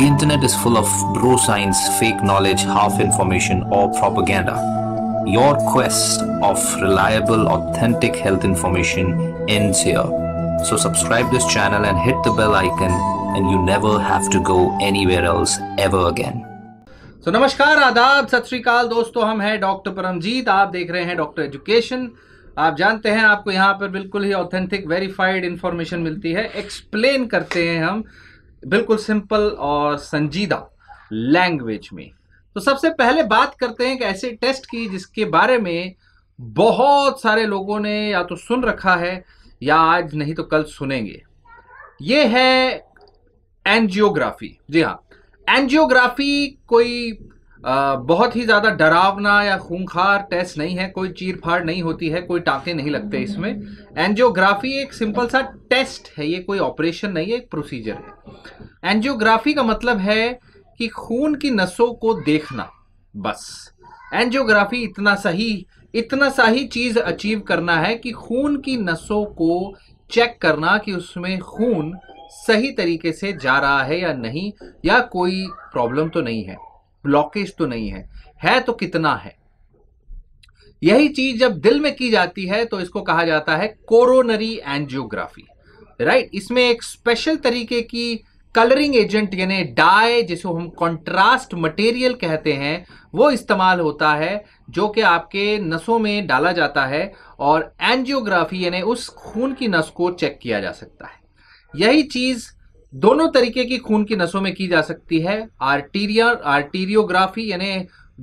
The internet is full of bro science, fake knowledge, half information, or propaganda. Your quest of reliable, authentic health information ends here. So subscribe this channel and hit the bell icon and you never have to go anywhere else ever again. so, namaskar, adab, सत dosto, ham hai Doctor Paramjeet. Aap आप देख रहे हैं doctor education आप जानते हैं आपको यहाँ पर बिल्कुल ही ऑथेंटिक वेरीफाइड इन्फॉर्मेशन मिलती है एक्सप्लेन करते हैं हम बिल्कुल सिंपल और संजीदा लैंग्वेज में तो सबसे पहले बात करते हैं एक ऐसे टेस्ट की जिसके बारे में बहुत सारे लोगों ने या तो सुन रखा है या आज नहीं तो कल सुनेंगे ये है एनजियोग्राफी जी हाँ एनजियोग्राफी कोई बहुत ही ज़्यादा डरावना या खूंखार टेस्ट नहीं है कोई चीर फाड़ नहीं होती है कोई टाँके नहीं लगते इसमें एनजियोग्राफी एक सिंपल सा टेस्ट है ये कोई ऑपरेशन नहीं है एक प्रोसीजर है एनजियोग्राफी का मतलब है कि खून की नसों को देखना बस एनजियोग्राफी इतना सही इतना सा ही चीज़ अचीव करना है कि खून की नसों को चेक करना कि उसमें खून सही तरीके से जा रहा है या नहीं या कोई प्रॉब्लम तो नहीं है ब्लॉकेज तो नहीं है है तो कितना है यही चीज जब दिल में की जाती है तो इसको कहा जाता है कोरोनरी एंजियोग्राफी राइट इसमें एक स्पेशल तरीके की कलरिंग एजेंट यानी डाई जिसको हम कंट्रास्ट मटेरियल कहते हैं वो इस्तेमाल होता है जो कि आपके नसों में डाला जाता है और एंजियोग्राफी यानी उस खून की नस को चेक किया जा सकता है यही चीज़ दोनों तरीके की खून की नसों में की जा सकती है आर्टीरियर आर्टीरियोग्राफी यानी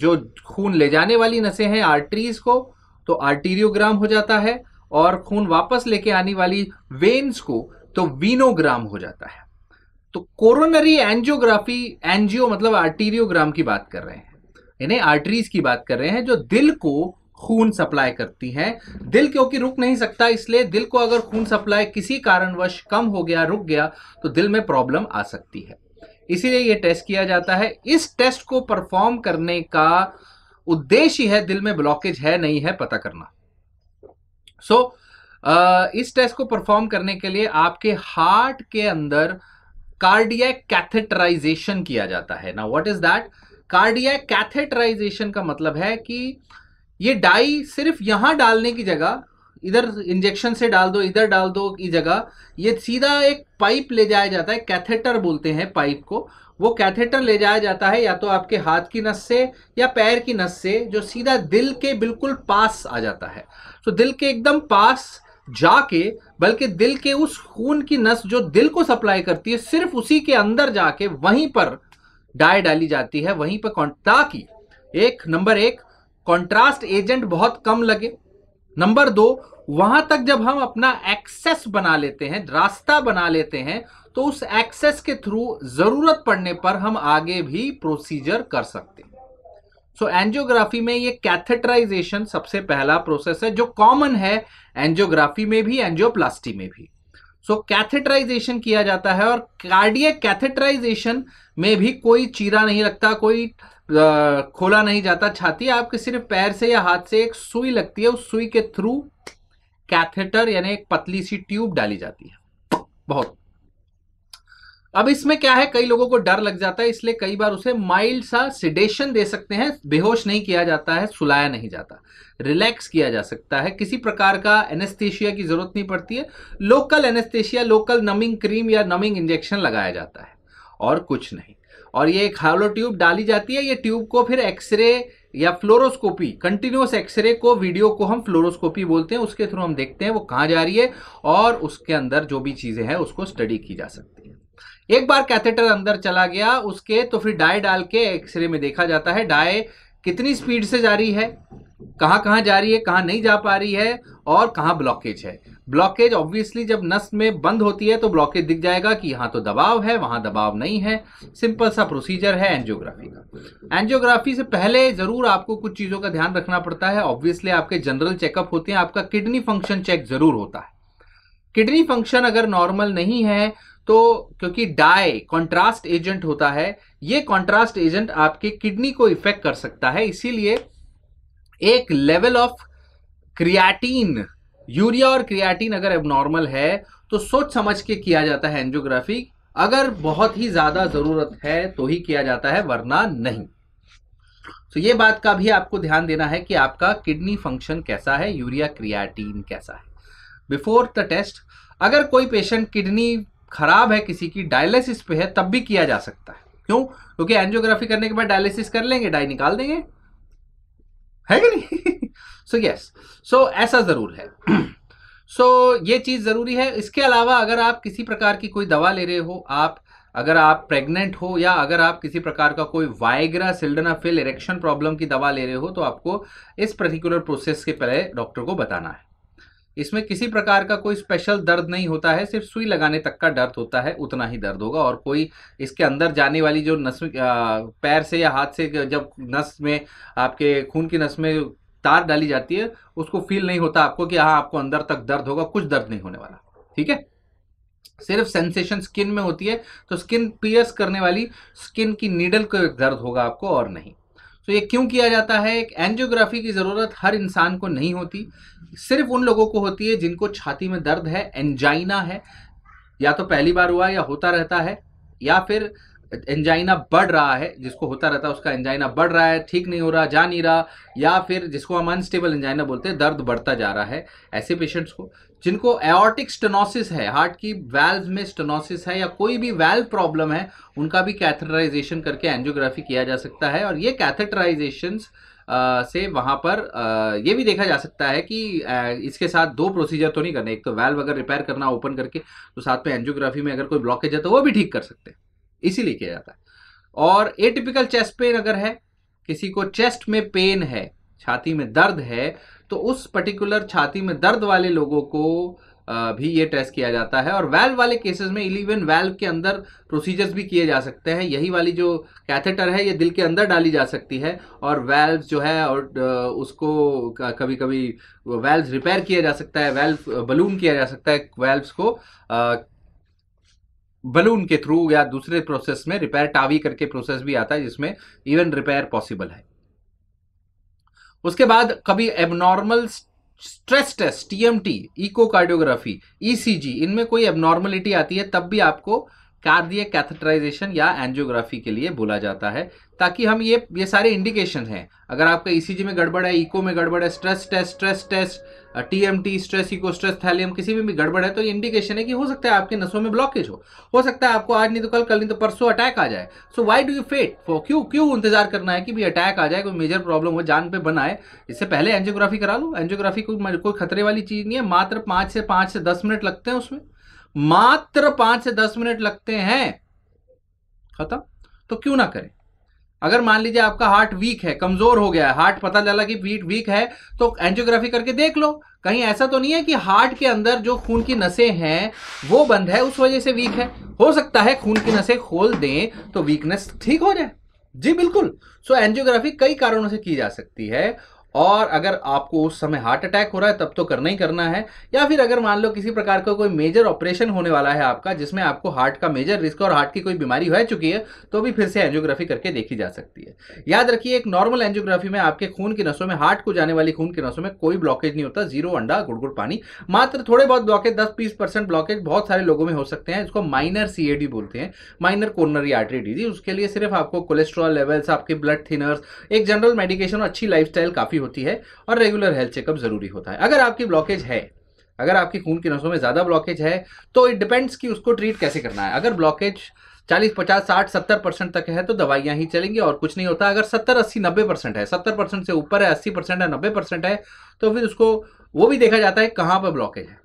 जो खून ले जाने वाली नसें हैं आर्टरीज को तो आर्टीरियोग्राम हो जाता है और खून वापस लेके आने वाली वेन्स को तो वीनोग्राम हो जाता है तो कोरोनरी एंजियोग्राफी एंजियो मतलब आर्टीरियोग्राम की बात कर रहे हैं यानी आर्टरीज की बात कर रहे हैं जो दिल को खून सप्लाई करती हैं दिल क्योंकि रुक नहीं सकता इसलिए दिल को अगर खून सप्लाई किसी कारणवश कम हो गया रुक गया तो दिल में प्रॉब्लम आ सकती है इसीलिए ये टेस्ट किया जाता है इस टेस्ट को परफॉर्म करने का उद्देश्य है दिल में ब्लॉकेज है नहीं है पता करना सो so, इस टेस्ट को परफॉर्म करने के लिए आपके हार्ट के अंदर कार्डियक कैथेटराइजेशन किया जाता है ना what is that cardiac catheterization का मतलब है कि uh, ये डाई सिर्फ यहां डालने की जगह इधर इंजेक्शन से डाल दो इधर डाल दो की जगह ये सीधा एक पाइप ले जाया जाता है कैथेटर बोलते हैं पाइप को वो कैथेटर ले जाया जाता है या तो आपके हाथ की नस से या पैर की नस से जो सीधा दिल के बिल्कुल पास आ जाता है तो दिल के एकदम पास जाके बल्कि दिल के उस खून की नस जो दिल को सप्लाई करती है सिर्फ उसी के अंदर जाके वहीं पर डाई डाली जाती है वहीं पर ताकि एक नंबर एक कॉन्ट्रास्ट एजेंट बहुत कम लगे नंबर दो वहां तक जब हम अपना एक्सेस बना लेते हैं रास्ता बना लेते हैं तो उस एक्सेस के थ्रू जरूरत पड़ने पर हम आगे भी प्रोसीजर कर सकते हैं सो so, एंजियोग्राफी में ये कैथेटराइजेशन सबसे पहला प्रोसेस है जो कॉमन है एंजियोग्राफी में भी एंजियोप्लास्टी में भी सो so, कैथेटराइजेशन किया जाता है और कार्डियक कैथेटराइजेशन में भी कोई चीरा नहीं रखता कोई खोला नहीं जाता छाती आपके सिर्फ पैर से या हाथ से एक सुई लगती है उस सुई के थ्रू कैथेटर यानी एक पतली सी ट्यूब डाली जाती है बहुत अब इसमें क्या है कई लोगों को डर लग जाता है इसलिए कई बार उसे माइल्ड सा सिडेशन दे सकते हैं बेहोश नहीं किया जाता है सुलाया नहीं जाता रिलैक्स किया जा सकता है किसी प्रकार का एनेस्थेशिया की जरूरत नहीं पड़ती है local anaesthesia local numbing cream या नमिंग इंजेक्शन लगाया जाता है और कुछ नहीं और ये एक हालो ट्यूब डाली जाती है ये ट्यूब को फिर एक्सरे या फ्लोरोस्कोपी कंटिन्यूस एक्सरे को वीडियो को हम फ्लोरोस्कोपी बोलते हैं उसके थ्रू हम देखते हैं वो कहाँ जा रही है और उसके अंदर जो भी चीज़ें हैं उसको स्टडी की जा सकती है एक बार कैथेटर अंदर चला गया उसके तो फिर डाई डाल के एक्सरे में देखा जाता है डाई कितनी स्पीड से जा रही है कहाँ कहाँ जा रही है कहाँ नहीं जा पा रही है और कहाँ ब्लॉकेज है ब्लॉकेज ऑब्वियसली जब नस में बंद होती है तो ब्लॉकेज दिख जाएगा कि यहाँ तो दबाव है वहाँ दबाव नहीं है सिंपल सा प्रोसीजर है एंजियोग्राफी का एंजियोग्राफी से पहले ज़रूर आपको कुछ चीज़ों का ध्यान रखना पड़ता है ऑब्वियसली आपके जनरल चेकअप होते हैं आपका किडनी फंक्शन चेक ज़रूर होता है किडनी फंक्शन अगर नॉर्मल नहीं है तो क्योंकि डाई कॉन्ट्रास्ट एजेंट होता है ये कॉन्ट्रास्ट एजेंट आपके किडनी को इफेक्ट कर सकता है इसीलिए एक लेवल ऑफ क्रियाटीन यूरिया और क्रियाटीन अगर एबनॉर्मल है तो सोच समझ के किया जाता है एंजियोग्राफी अगर बहुत ही ज्यादा जरूरत है तो ही किया जाता है वरना नहीं तो ये बात का भी आपको ध्यान देना है कि आपका किडनी फंक्शन कैसा है यूरिया क्रियाटीन कैसा है बिफोर द टेस्ट अगर कोई पेशेंट किडनी खराब है किसी की डायलिसिस पे है तब भी किया जा सकता है क्यों क्योंकि एंजियोग्राफी करने के बाद डायलिसिस कर लेंगे डाई निकाल देंगे है कि नहीं सो यस सो ऐसा ज़रूर है सो so, ये चीज़ ज़रूरी है इसके अलावा अगर आप किसी प्रकार की कोई दवा ले रहे हो आप अगर आप प्रेग्नेंट हो या अगर आप किसी प्रकार का कोई वाइग्रा सिल्डनाफिल इरेक्शन प्रॉब्लम की दवा ले रहे हो तो आपको इस पर्टिकुलर प्रोसेस के पहले डॉक्टर को बताना है इसमें किसी प्रकार का कोई स्पेशल दर्द नहीं होता है सिर्फ सुई लगाने तक का दर्द होता है उतना ही दर्द होगा और कोई इसके अंदर जाने वाली जो नस पैर से या हाथ से जब नस में आपके खून की नस में तार डाली जाती है उसको फील नहीं होता आपको कि हाँ आपको अंदर तक दर्द होगा कुछ दर्द नहीं होने वाला ठीक है सिर्फ सेंसेशन स्किन में होती है तो स्किन पियर्स करने वाली स्किन की नीडल को दर्द होगा आपको और नहीं तो ये क्यों किया जाता है एक एनजियोग्राफी की ज़रूरत हर इंसान को नहीं होती सिर्फ उन लोगों को होती है जिनको छाती में दर्द है एंजाइना है या तो पहली बार हुआ या होता रहता है या फिर एंजाइना बढ़ रहा है जिसको होता रहता है उसका एंजाइना बढ़ रहा है ठीक नहीं हो रहा जा नहीं रहा या फिर जिसको हम अनस्टेबल एंजाइना बोलते हैं दर्द बढ़ता जा रहा है ऐसे पेशेंट्स को जिनको एओटिक स्टेनोसिस है हार्ट की वैल्व में स्टेनोसिस है या कोई भी वैल्व प्रॉब्लम है उनका भी कैथेटराइजेशन करके एंजियोग्राफी किया जा सकता है और ये कैथेटराइजेशन से वहाँ पर आ, ये भी देखा जा सकता है कि आ, इसके साथ दो प्रोसीजर तो नहीं करने एक तो वैल्व अगर रिपेयर करना ओपन करके तो साथ में एंजियोग्राफी में अगर कोई ब्लॉकेज है तो वो भी ठीक कर सकते हैं इसीलिए किया जाता है और ए टिपिकल चेस्ट पेन अगर है किसी को चेस्ट में पेन है छाती में दर्द है तो उस पर्टिकुलर छाती में दर्द वाले लोगों को भी ये टेस्ट किया जाता है और वेल्व वाले केसेस में इलीवन वेल्व के अंदर प्रोसीजर्स भी किए जा सकते हैं यही वाली जो कैथेटर है ये दिल के अंदर डाली जा सकती है और वेल्व जो है और उसको कभी कभी वेल्व रिपेयर किया जा सकता है वेल्व बलून किया जा सकता है वैल्व को बलून के थ्रू या दूसरे प्रोसेस में रिपेयर टावी करके प्रोसेस भी आता है जिसमें इवन रिपेयर पॉसिबल है उसके बाद कभी abnormal stress test TMT echocardiography ECG इनमें कोई एबनॉर्मलिटी आती है तब भी आपको कार्डियक कैथेटराइजेशन या एंजियोग्राफी के लिए बोला जाता है ताकि हम ये ये सारे इंडिकेशन हैं अगर आपका ईसीजी e में गड़बड़ है इको में गड़बड़ है stress test stress test TMT stress echo stress thallium किसी में भी गड़बड़ है तो ये इंडिकेशन है कि हो सकता है आपके नसों में ब्लॉकेज हो हो सकता है आपको आज नहीं तो कल कल नहीं तो परसों अटैक आ जाए so why do you wait for क्यों क्यों इंतजार करना है कि भी अटैक आ जाए कोई मेजर प्रॉब्लम हो जान पे बनाए इससे पहले एंजियोग्राफी करा लो एंजियोग्राफी कोई कोई खतरे वाली चीज़ नहीं है मात्र पाँच से पाँच से दस मिनट लगते हैं उसमें मात्र पाँच से दस मिनट लगते हैं खत्म तो क्यों ना करें अगर मान लीजिए आपका हार्ट वीक है कमजोर हो गया है हार्ट पता चला कि बीट वीक है तो एंजियोग्राफी करके देख लो कहीं ऐसा तो नहीं है कि हार्ट के अंदर जो खून की नसें हैं वो बंद है उस वजह से वीक है हो सकता है खून की नसें खोल दें तो वीकनेस ठीक हो जाए जी बिल्कुल सो so, एंजियोग्राफी कई कारणों से की जा सकती है और अगर आपको उस समय हार्ट अटैक हो रहा है तब तो करना ही करना है या फिर अगर मान लो किसी प्रकार का को कोई मेजर ऑपरेशन होने वाला है आपका जिसमें आपको हार्ट का मेजर रिस्क और हार्ट की कोई बीमारी हो चुकी है तो भी फिर से एंजियोग्राफी करके देखी जा सकती है याद रखिए एक नॉर्मल एंजियोग्राफी में आपके खून की नसों में हार्ट को जाने वाली खून की नसों में कोई ब्लॉकेज नहीं होता जीरो अंडा गुड़गुड़ पानी मात्र थोड़े बहुत ब्लॉकेज दस बीस परसेंट ब्लॉकेज बहुत सारे लोगों में हो सकते हैं इसको माइनर सीएडी बोलते हैं माइनर कोर्नरी आर्टरी डिजीज उसके लिए सिर्फ आपको कोलेस्ट्रॉल लेवल्स आपके ब्लड थिनर्स एक जनरल मेडिकेशन और अच्छी लाइफ काफी होती है और रेगुलर हेल्थ चेकअप जरूरी होता है अगर आपकी ब्लॉकेज है अगर आपकी खून की नसों में ज़्यादा ब्लॉकेज है तो इट डिपेंड्स कि उसको ट्रीट कैसे करना है अगर ब्लॉकेज 40, 50, 60, 70 परसेंट तक है तो दवाइयां ही चलेंगी और कुछ नहीं होता अगर 70, 80, 90 परसेंट है 70 परसेंट से ऊपर है 80 परसेंट है 90 परसेंट है तो फिर उसको वो भी देखा जाता है कहाँ पर ब्लॉकेज है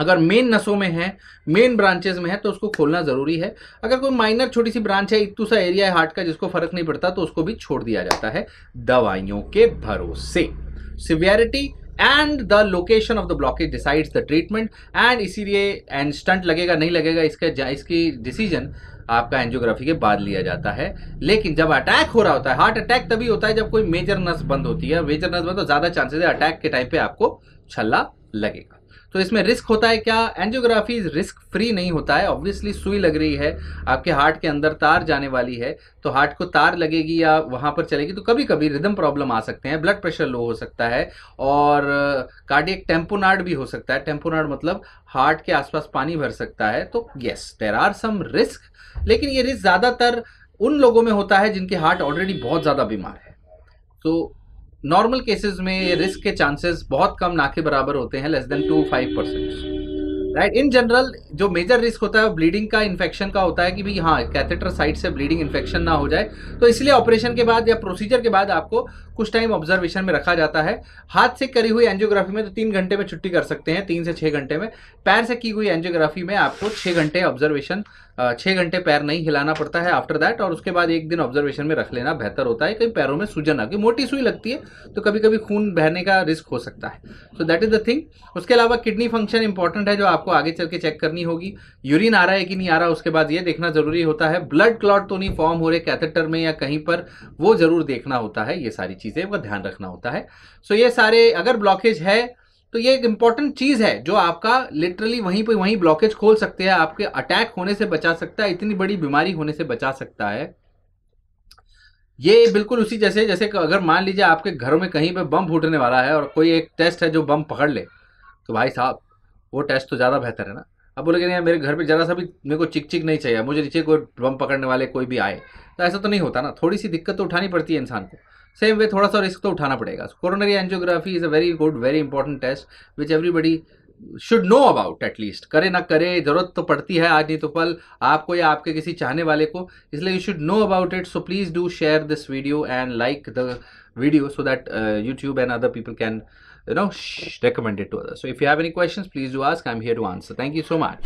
अगर मेन नसों में है मेन ब्रांचेस में है तो उसको खोलना ज़रूरी है अगर कोई माइनर छोटी सी ब्रांच है इतू सा एरिया है हार्ट का जिसको फर्क नहीं पड़ता तो उसको भी छोड़ दिया जाता है दवाइयों के भरोसे severity and the location of the blockage decides the treatment and इसीलिए एंड स्टंट लगेगा नहीं लगेगा इसका इसकी डिसीजन आपका एंजियोग्राफी के बाद लिया जाता है लेकिन जब अटैक हो रहा होता है हार्ट अटैक तभी होता है जब कोई मेजर नस बंद होती है मेजर नस बंद तो ज़्यादा चांसेस है अटैक के टाइम पे आपको छल्ला लगेगा तो इसमें रिस्क होता है क्या एंजियोग्राफी रिस्क फ्री नहीं होता है ऑब्वियसली सुई लग रही है आपके हार्ट के अंदर तार जाने वाली है तो हार्ट को तार लगेगी या वहाँ पर चलेगी तो कभी कभी रिदम प्रॉब्लम आ सकते हैं ब्लड प्रेशर लो हो सकता है और कार्डियक uh, टेम्पोनार्ड भी हो सकता है टेम्पोनार्ड मतलब हार्ट के आसपास पानी भर सकता है तो yes there are some risk लेकिन ये रिस्क ज़्यादातर उन लोगों में होता है जिनके हार्ट ऑलरेडी बहुत ज़्यादा बीमार है तो नॉर्मल केसेस में रिस्क hmm. के चांसेस बहुत कम ना के बराबर होते हैं less than two five percent right in general जो मेजर रिस्क होता है ब्लीडिंग का इन्फेक्शन का होता है कि भाई हाँ कैथेटर साइड से ब्लीडिंग इन्फेक्शन ना हो जाए तो इसलिए ऑपरेशन के बाद या प्रोसीजर के बाद आपको कुछ टाइम ऑब्जर्वेशन में रखा जाता है हाथ से करी हुई एंजियोग्राफी में तो तीन घंटे में छुट्टी कर सकते हैं तीन से छः घंटे में पैर से की हुई एंजियोग्राफी में आपको छः घंटे ऑब्जर्वेशन छः घंटे पैर नहीं हिलाना पड़ता है आफ्टर दैट और उसके बाद एक दिन ऑब्जर्वेशन में रख लेना बेहतर होता है कहीं पैरों में सूजन आ गई मोटी सुई लगती है तो कभी कभी खून बहने का रिस्क हो सकता है so that is the thing उसके अलावा किडनी फंक्शन इंपॉर्टेंट है जो आप आपको आगे चल के चेक करनी होगी यूरिन आ रहा है कि नहीं आ रहा उसके बाद ये देखना जरूरी होता है ब्लड क्लॉट तो नहीं फॉर्म हो रहे कैथेटर में या कहीं पर वो जरूर देखना होता है ये सारी चीज़ें वह ध्यान रखना होता है सो ये सारे अगर ब्लॉकेज है तो ये एक इंपॉर्टेंट चीज है जो आपका लिटरली वहीं पर वहीं ब्लॉकेज खोल सकते हैं आपके अटैक होने से बचा सकता है इतनी बड़ी बीमारी होने से बचा सकता है ये बिल्कुल उसी जैसे जैसे अगर मान लीजिए आपके घर में कहीं पे बम फूटने वाला है और कोई एक टेस्ट है जो बम पकड़ ले तो भाई साहब वो टेस्ट तो ज़्यादा बेहतर है ना अब बोले कि मेरे घर पे ज़रा सा भी मेरे को चिक चिक नहीं चाहिए मुझे नीचे कोई बम पकड़ने वाले कोई भी आए तो ऐसा तो नहीं होता ना थोड़ी सी दिक्कत तो उठानी पड़ती है इंसान को सेम वे थोड़ा सा रिस्क तो उठाना पड़ेगा coronary angiography is a very good very important test which everybody should know about at least करे ना करे जरूरत तो पड़ती है आज नहीं तो कल आपको या आपके किसी चाहने वाले को इसलिए you should know about it so please do share this video and like the video so that YouTube and other people can you know recommend it to others so if you have any questions please do ask i'm here to answer thank you so much